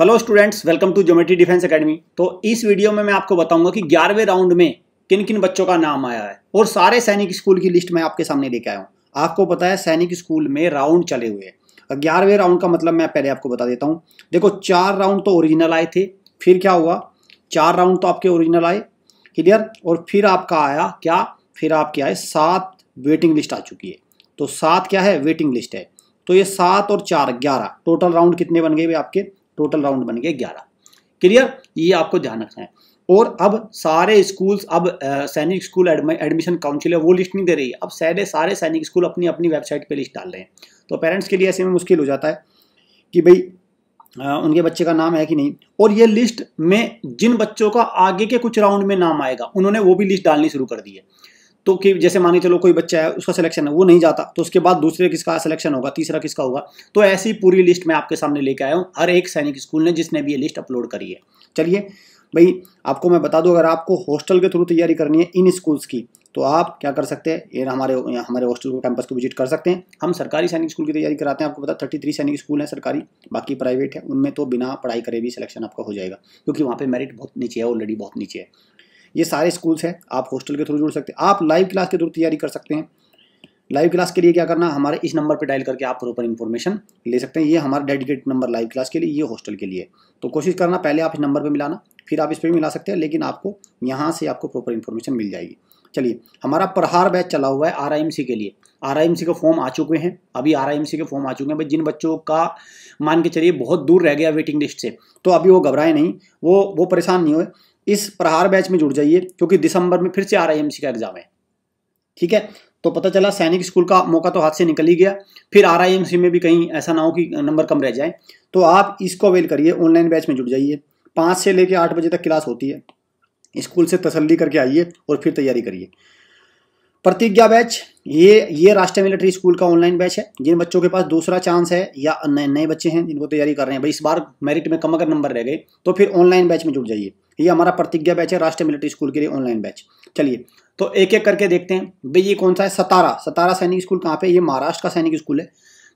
hello students welcome to geometry defence academy तो इस video में मैं आपको बताऊंगा कि ग्यारहवें राउंड में किन किन बच्चों का नाम आया है और सारे सैनिक स्कूल की लिस्ट मैं आपके सामने लेके आया हूँ आपको पता है सैनिक स्कूल में राउंड चले हुए हैं ग्यारहवें राउंड का मतलब मैं पहले आपको बता देता हूँ देखो चार राउंड तो ओरिजिनल आए थे फिर क्या हुआ चार राउंड तो आपके ओरिजिनल आए क्लियर और फिर आपका आया क्या फिर आपके आए सात वेटिंग लिस्ट आ चुकी है तो सात क्या है वेटिंग लिस्ट है तो ये सात और चार ग्यारह टोटल राउंड कितने बन गए आपके टोटल राउंड बन गए ग्यारह क्लियर ये आपको ध्यान रखना है और अब सारे स्कूल्स अब सैनिक स्कूल एडमिशन काउंसिल है वो लिस्ट नहीं दे रही है अब सारे सारे सैनिक स्कूल अपनी अपनी वेबसाइट पे लिस्ट डाल रहे हैं तो पेरेंट्स के लिए ऐसे में मुश्किल हो जाता है कि भाई उनके बच्चे का नाम है कि नहीं और ये लिस्ट में जिन बच्चों का आगे के कुछ राउंड में नाम आएगा उन्होंने वो भी लिस्ट डालनी शुरू कर दी है तो कि जैसे के चलो कोई बच्चा है उसका सिलेक्शन है वो नहीं जाता तो उसके बाद दूसरे किसका सिलेक्शन होगा तीसरा किसका होगा तो ऐसी पूरी लिस्ट मैं आपके सामने लेके आया हूँ हर एक सैनिक स्कूल ने जिसने भी ये लिस्ट अपलोड करी है चलिए भाई आपको मैं बता दूँ अगर आपको हॉस्टल के थ्रू तैयारी करनी है इन स्कूल्स की तो आप क्या कर सकते हैं ये हमारे हमारे हॉस्टल को कैंपस को विजिट कर सकते हैं हम सरकारी सैनिक स्कूल की तैयारी कराते हैं आपको पता थर्टी थ्री सैनिक स्कूल हैं सरकारी बाकी प्राइवेट है उनमें तो बिना पढ़ाई करे भी सिलेक्शन आपका हो जाएगा क्योंकि वहाँ पे मेरिट बहुत नीचे है ऑलरेडी बहुत नीचे है ये सारे स्कूल्स हैं आप हॉस्टल के थ्रू जुड़ सकते हैं आप लाइव क्लास के थ्रू तैयारी कर सकते हैं लाइव क्लास के लिए क्या करना हमारे इस नंबर पर डायल करके आप प्रॉपर इन्फॉर्मेशन ले सकते हैं ये हमारा डेडिकेट नंबर लाइव क्लास के लिए ये हॉस्टल के लिए तो कोशिश करना पहले आप इस नंबर पर मिलाना फिर आप इस पर भी मिला सकते हैं लेकिन आपको यहाँ से आपको प्रॉपर इन्फॉर्मेशन मिल जाएगी चलिए हमारा प्रहार बैच चला हुआ है आर के लिए आर के फॉर्म आ चुके हैं अभी आर के फॉर्म आ चुके हैं भाई जिन बच्चों का मान के चलिए बहुत दूर रह गया वेटिंग लिस्ट से तो अभी वो घबराए नहीं वो वो परेशान नहीं हुए इस प्रहार बैच में जुड़ जाइए क्योंकि दिसंबर में फिर से आर का एग्जाम है ठीक है तो पता चला सैनिक स्कूल का मौका तो हाथ से निकल ही गया फिर आर में भी कहीं ऐसा ना हो कि नंबर कम रह जाए तो आप इसको अवेल करिए ऑनलाइन बैच में जुड़ जाइए पाँच से लेकर आठ बजे तक क्लास होती है स्कूल से तसल्ली करके आइए और फिर तैयारी करिए प्रतिज्ञा बैच ये ये राष्ट्रीय मिलिट्री स्कूल का ऑनलाइन बैच है जिन बच्चों के पास दूसरा चांस है या नए नए बच्चे हैं जिनको तैयारी कर रहे हैं भाई इस बार मेरिट में कम अगर नंबर रह गए तो फिर ऑनलाइन बैच में जुड़ जाइए ये हमारा प्रतिज्ञा बैच है राष्ट्रीय मिलिट्री स्कूल के लिए ऑनलाइन बैच चलिए तो एक एक करके देखते हैं भाई ये कौन सा है सतारा सतारा सैनिक स्कूल कहाँ पे ये महाराष्ट्र का सैनिक स्कूल है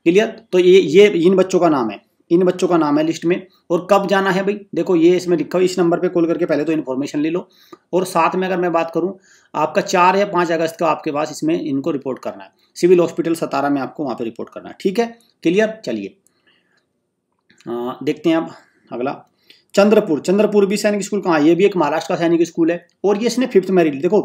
क्लियर तो ये ये इन बच्चों का नाम है इन बच्चों का नाम है लिस्ट में और कब जाना है भाई देखो ये इसमें लिखा हुआ इस नंबर पे कॉल करके पहले तो इन्फॉर्मेशन ले लो और साथ में अगर मैं बात करूँ आपका चार या पाँच अगस्त का आपके पास इसमें इनको रिपोर्ट करना है सिविल हॉस्पिटल सतारा में आपको वहाँ पर रिपोर्ट करना है ठीक है क्लियर चलिए देखते हैं अब अगला चंद्रपुर चंद्रपुर भी सैनिक स्कूल कहाँ ये भी एक महाराष्ट्र का सैनिक स्कूल है और ये इसने फिफ्थ मेरिट देखो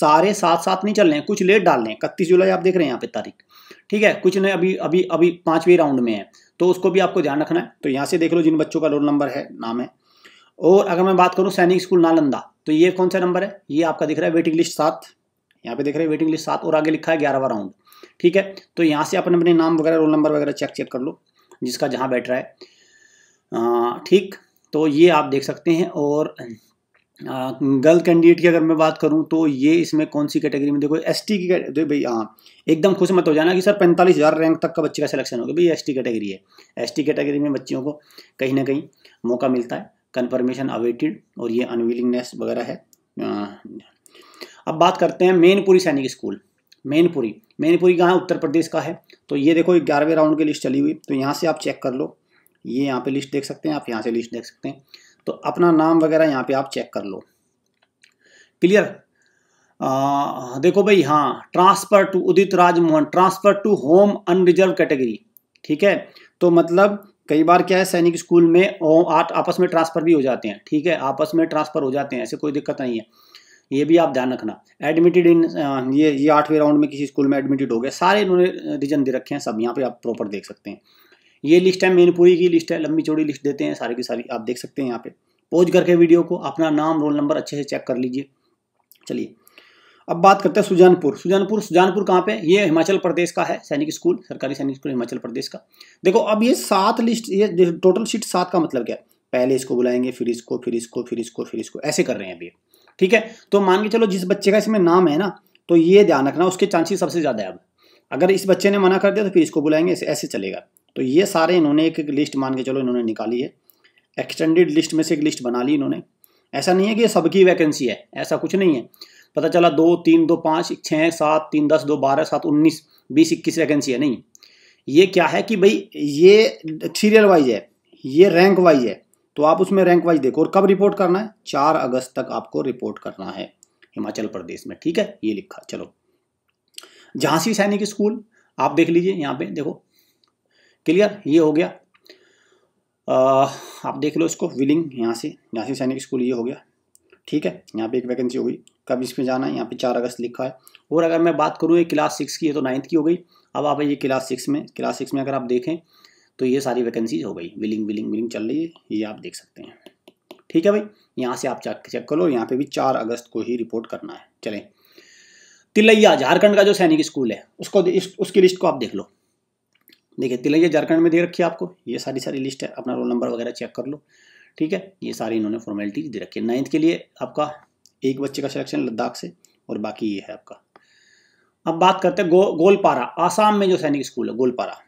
सारे साथ साथ नहीं चल रहे हैं कुछ लेट डाल रहे हैं इकतीस जुलाई आप देख रहे हैं यहाँ पे तारीख ठीक है कुछ ने अभी अभी अभी पांचवें राउंड में है तो उसको भी आपको ध्यान रखना है तो यहाँ से देख लो जिन बच्चों का रोल नंबर है नाम है और अगर मैं बात करूँ सैनिक स्कूल नालंदा तो ये कौन सा नंबर है ये आपका दिख रहा है वेटिंग लिस्ट सात यहाँ पे देख रहे हैं वेटिंग लिस्ट सात और आगे लिखा है ग्यारहवा राउंड ठीक है तो यहाँ से अपने अपने नाम वगैरह रोल नंबर वगैरह चेक चेक कर लो जिसका जहाँ बैठ रहा है ठीक तो ये आप देख सकते हैं और गर्ल कैंडिडेट की अगर मैं बात करूं तो ये इसमें कौन सी कैटेगरी में देखो एस टी की देखो भाई हाँ एकदम खुश मत हो जाना कि सर पैंतालीस हज़ार रैंक तक का बच्चे का सिलेक्शन हो गया भाई एस टी कैटेगरी है एस टी कैटेगरी में बच्चियों को कहीं ना कहीं मौका मिलता है कन्फर्मेशन अवेटेड और ये अनविलिंगनेस वगैरह है अब बात करते हैं मेनपुरी सैनिक स्कूल मेनपुरी मेनपुरी कहाँ उत्तर प्रदेश का है तो ये देखो ग्यारहवें राउंड की लिस्ट चली हुई तो यहाँ से आप चेक कर लो ये यहाँ पे लिस्ट देख सकते हैं आप यहाँ से लिस्ट देख सकते हैं तो अपना नाम वगैरह यहाँ पे आप चेक कर लो क्लियर देखो भाई हाँ transfer to Udit Rajmohan transfer to home unreserved category ठीक है तो मतलब कई बार क्या है सैनिक स्कूल में आठ आपस में ट्रांसफर भी हो जाते हैं ठीक है आपस में ट्रांसफर हो जाते हैं ऐसे कोई दिक्कत नहीं है ये भी आप ध्यान रखना एडमिटेड इन ये ये आठवें राउंड में किसी स्कूल में एडमिटेड हो गए सारे इन्होंने रीजन दे रखे हैं सब यहाँ पे आप प्रॉपर देख सकते हैं ये लिस्ट है मेनपुरी की लिस्ट है लंबी चौड़ी लिस्ट देते हैं सारी की सारी आप देख सकते हैं यहाँ पे पॉज करके वीडियो को अपना नाम रोल नंबर अच्छे से चेक कर लीजिए चलिए अब बात करते हैं सुजानपुर सुजानपुर सुजानपुर कहाँ पे ये हिमाचल प्रदेश का है सैनिक स्कूल सरकारी सैनिक स्कूल हिमाचल प्रदेश का देखो अब ये सात लिस्ट ये टोटल सीट सात का मतलब क्या है पहले इसको बुलाएंगे फिर इसको फिर इसको फिर इसको फिर इसको ऐसे कर रहे हैं अभी ठीक है तो मान के चलो जिस बच्चे का इसमें नाम है ना तो ये ध्यान रखना उसके चांसेस सबसे ज़्यादा है अब अगर इस बच्चे ने मना कर दिया तो फिर इसको बुलाएंगे ऐसे चलेगा तो ये सारे इन्होंने एक एक लिस्ट मान के चलो इन्होंने निकाली है एक्सटेंडेड लिस्ट में से एक लिस्ट बना ली इन्होंने ऐसा नहीं है कि सबकी वैकेंसी है ऐसा कुछ नहीं है पता चला दो तीन दो पाँच छः सात तीन दस दो बारह सात उन्नीस बीस इक्कीस वैकेंसी है नहीं ये क्या है कि भाई ये सीरियल वाइज है ये रैंक वाइज है तो आप उसमें रैंक वाइज देखो और कब रिपोर्ट करना है चार अगस्त तक आपको रिपोर्ट करना है हिमाचल प्रदेश में ठीक है ये लिखा चलो झांसी सैनिक स्कूल आप देख लीजिए यहाँ पे देखो क्लियर ये हो गया आ, आप देख लो इसको विलिंग यहाँ से झांसी सैनिक स्कूल ये हो गया ठीक है यहाँ पे एक वैकेंसी हो गई कब इसमें जाना है यहाँ पे चार अगस्त लिखा है और अगर मैं बात करूँ ये क्लास सिक्स की है तो नाइन्थ की हो गई अब आप ये क्लास सिक्स में क्लास सिक्स में अगर आप देखें तो ये सारी वैकेंसीज हो गई विलिंग विलिंग विलिंग चल रही है ये आप देख सकते हैं ठीक है भाई यहाँ से आप चेक चेक लो यहाँ पे भी चार अगस्त को ही रिपोर्ट करना है चलें तिलैया झारखंड का जो सैनिक स्कूल है उसको उसकी लिस्ट को आप देख लो देखिए तिलैया झारखंड में दे रखी है आपको ये सारी सारी लिस्ट है अपना रोल नंबर वगैरह चेक कर लो ठीक है ये सारी इन्होंने फॉर्मेलिटीज दे रखी है नाइन्थ के लिए आपका एक बच्चे का सिलेक्शन लद्दाख से और बाकी ये है आपका अब बात करते हैं गो गोलपारा आसाम में जो सैनिक स्कूल है गोलपारा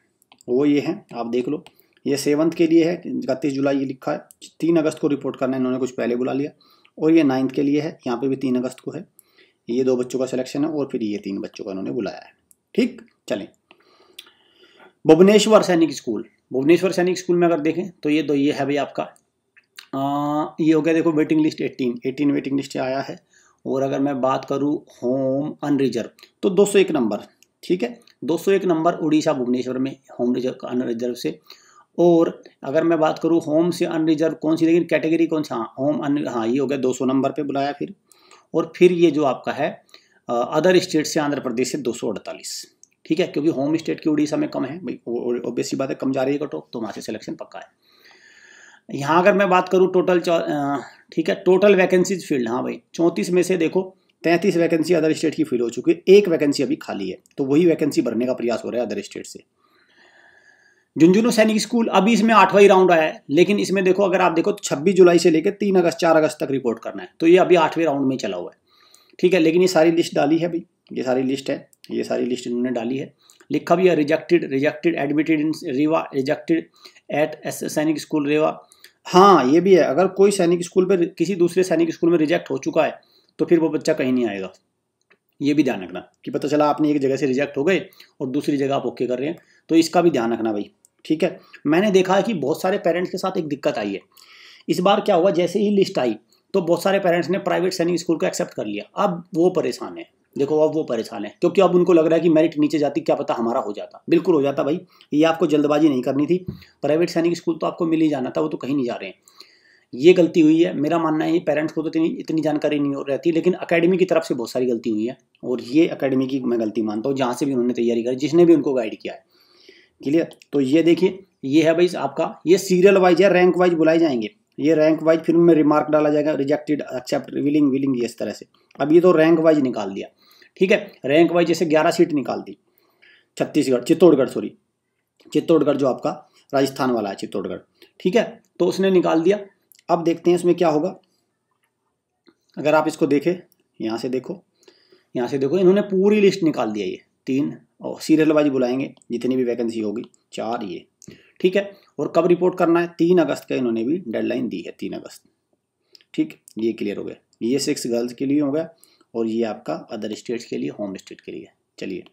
वो ये है आप देख लो ये सेवन्थ के लिए है इकतीस जुलाई ये लिखा है तीन अगस्त को रिपोर्ट करना है इन्होंने कुछ पहले बुला लिया और ये नाइन्थ के लिए है यहाँ पे भी तीन अगस्त को है ये दो बच्चों का सिलेक्शन है और फिर ये तीन बच्चों का इन्होंने बुलाया है ठीक चलें भुवनेश्वर सैनिक स्कूल भुवनेश्वर सैनिक स्कूल में अगर देखें तो ये दो ये है भाई आपका आ, ये हो गया देखो वेटिंग लिस्ट 18 18 वेटिंग लिस्ट आया है और अगर मैं बात करूँ होम अनरिजर्व तो 201 नंबर ठीक है 201 नंबर उड़ीसा भुवनेश्वर में होम रिजर्व अनरिजर्व से और अगर मैं बात करूँ होम से अनरिजर्व कौन सी लेकिन कैटेगरी कौन सा हाँ होम अन हाँ ये हो गया सौ नंबर पर बुलाया फिर और फिर ये जो आपका है अदर स्टेट से आंध्र प्रदेश से दो सौ अड़तालीस ठीक है क्योंकि होम स्टेट की उड़ीसा में कम है भाई सी बात है कम जा रही है कटो तो, तो वहाँ से सिलेक्शन पक्का है यहाँ अगर मैं बात करूँ टोटल ठीक है टोटल वैकेंसीज फील्ड हाँ भाई चौंतीस में से देखो तैंतीस वैकेंसी अदर स्टेट की फिल हो चुकी है एक वैकेंसी अभी खाली है तो वही वैकेंसी भरने का प्रयास हो रहा है अदर स्टेट से झुंझुनू सैनिक स्कूल अभी इसमें आठवां राउंड आया है लेकिन इसमें देखो अगर आप देखो तो छब्बीस जुलाई से लेकर तीन अगस्त चार अगस्त तक रिपोर्ट करना है तो ये अभी आठवें राउंड में चला हुआ है ठीक है लेकिन ये सारी लिस्ट डाली है भाई ये सारी लिस्ट है ये सारी लिस्ट इन्होंने डाली है लिखा भी है rejected rejected admitted in Rewa rejected at S Sainik school Rewa हाँ ये भी है अगर कोई सैनिक स्कूल पर किसी दूसरे सैनिक स्कूल में रिजेक्ट हो चुका है तो फिर वो बच्चा कहीं नहीं आएगा ये भी ध्यान रखना कि पता चला आपने एक जगह से रिजेक्ट हो गए और दूसरी जगह आप ओके कर रहे हैं तो इसका भी ध्यान रखना भाई ठीक है मैंने देखा है कि बहुत सारे पेरेंट्स के साथ एक दिक्कत आई है इस बार क्या हुआ जैसे ही लिस्ट आई तो बहुत सारे पेरेंट्स ने प्राइवेट सैनिक स्कूल को एक्सेप्ट कर लिया अब वो परेशान है देखो अब वो परेशान है क्योंकि अब उनको लग रहा है कि मेरिट नीचे जाती क्या पता हमारा हो जाता बिल्कुल हो जाता भाई ये आपको जल्दबाजी नहीं करनी थी प्राइवेट सैनिक स्कूल तो आपको मिल ही जाना था वो तो कहीं नहीं जा रहे हैं ये गलती हुई है मेरा मानना है पेरेंट्स को तो इतनी इतनी जानकारी नहीं रहती लेकिन अकेडमी की तरफ से बहुत सारी गलती हुई है और ये अकेडमी की मैं गलती मानता हूँ जहाँ से भी उन्होंने तैयारी करी जिसने भी उनको गाइड किया है क्लियर तो ये देखिए ये है भाई आपका ये सीरियल वाइज या रैंक वाइज बुलाए जाएंगे ये रैंक वाइज फिर में रिमार्क डाला जाएगा रिजेक्टेड एक्सेप्ट विलिंग विलिंग इस तरह से अब ये तो रैंक वाइज निकाल दिया ठीक है रैंक वाइज जैसे ग्यारह सीट निकाल दी छत्तीसगढ़ चित्तौड़गढ़ सॉरी चित्तौड़गढ़ जो आपका राजस्थान वाला है चित्तौड़गढ़ ठीक है तो उसने निकाल दिया अब देखते हैं इसमें क्या होगा अगर आप इसको देखें यहाँ से देखो यहाँ से देखो इन्होंने पूरी लिस्ट निकाल दिया ये तीन और सीरियल वाइज बुलाएंगे जितनी भी वैकेंसी होगी चार ये ठीक है और कब रिपोर्ट करना है तीन अगस्त का इन्होंने भी डेडलाइन दी है तीन अगस्त ठीक ये क्लियर हो गया ये सिक्स गर्ल्स के लिए हो गया और ये आपका अदर स्टेट्स के लिए होम स्टेट के लिए चलिए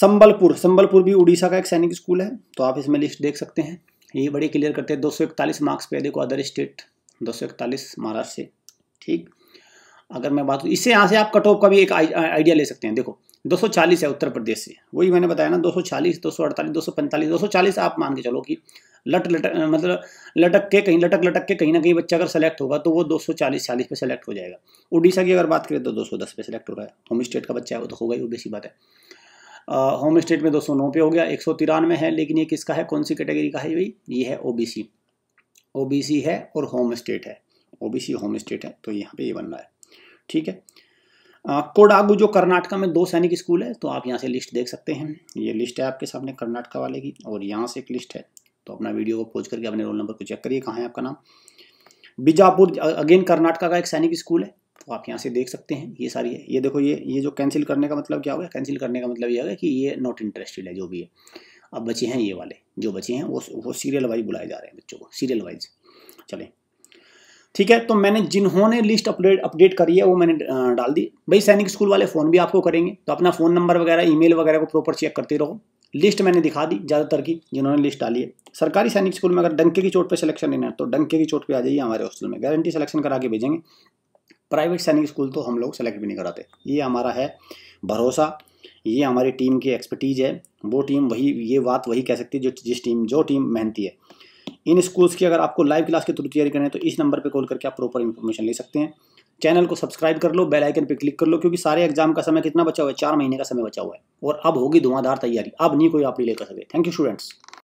संबलपुर संबलपुर भी उड़ीसा का एक सैनिक स्कूल है तो आप इसमें लिस्ट देख सकते हैं ये बड़े क्लियर करते हैं दो मार्क्स पे देखो अदर स्टेट दो महाराष्ट्र से ठीक अगर मैं बात इससे यहाँ से आप कट ऑफ का भी एक आइडिया ले सकते हैं देखो 240 है उत्तर प्रदेश से वही मैंने बताया ना 240, 248, 245, 240 आप मान के चलो कि लट लटक मतलब लटक के कहीं लटक लटक के कहीं ना कहीं बच्चा अगर सेलेक्ट होगा तो वो 240 40 पे सेलेक्ट हो जाएगा उड़ीसा की अगर बात करें तो 210 पे सेलेक्ट हो रहा है होम स्टेट का बच्चा है वो तो होगा ही बेसी बात है होम स्टेट में दो पे हो गया एक है लेकिन ये किसका है कौन सी कैटेगरी का है भाई ये है ओ बी है और होम स्टेट है ओ होम स्टेट है तो यहाँ पे ये बन रहा है ठीक है कोडागू जो कर्नाटका में दो सैनिक स्कूल है तो आप यहाँ से लिस्ट देख सकते हैं ये लिस्ट है आपके सामने कर्नाटका वाले की और यहाँ से एक लिस्ट है तो अपना वीडियो को पोज करके अपने रोल नंबर को चेक करिए कहाँ है आपका नाम बीजापुर अगेन कर्नाटका का एक सैनिक स्कूल है तो आप यहाँ से देख सकते हैं ये सारी है ये देखो ये ये जो कैंसिल करने का मतलब क्या हो गया कैंसिल करने का मतलब ये होगा कि ये नॉट इंटरेस्टेड है जो भी है अब बचे हैं ये वाले जो बचे हैं वो वो सीरियल वाइज बुलाए जा रहे हैं बच्चों को सीरियल वाइज चलें ठीक है तो मैंने जिन्होंने लिस्ट अपडेट अपडेट करी है वो मैंने डाल दी भाई सैनिक स्कूल वाले फ़ोन भी आपको करेंगे तो अपना फ़ोन नंबर वगैरह ईमेल वगैरह को प्रॉपर चेक करते रहो लिस्ट मैंने दिखा दी ज़्यादातर की जिन्होंने लिस्ट डाली है सरकारी सैनिक स्कूल में अगर डंके की चोट पर सिलेक्शन लेना है तो डंके की चोट पर आ जाइए हमारे हॉस्टल में गारंटी सिलेक्शन करा के भेजेंगे प्राइवेट सैनिक स्कूल तो हम लोग सेलेक्ट भी नहीं कराते ये हमारा है भरोसा ये हमारी टीम की एक्सपर्टीज़ है वो टीम वही ये बात वही कह सकती है जो जिस टीम जो टीम मेहनती है इन स्कूल्स की अगर आपको लाइव क्लास के थ्रू तैयारी करनी है तो इस नंबर पर कॉल करके आप प्रॉपर इन्फॉर्मेशन ले सकते हैं चैनल को सब्सक्राइब कर लो बेल आइकन पे क्लिक कर लो क्योंकि सारे एग्जाम का समय कितना बचा हुआ है चार महीने का समय बचा हुआ है और अब होगी धुआंधार तैयारी अब नहीं कोई आप ले कर सके थैंक यू स्टूडेंट्स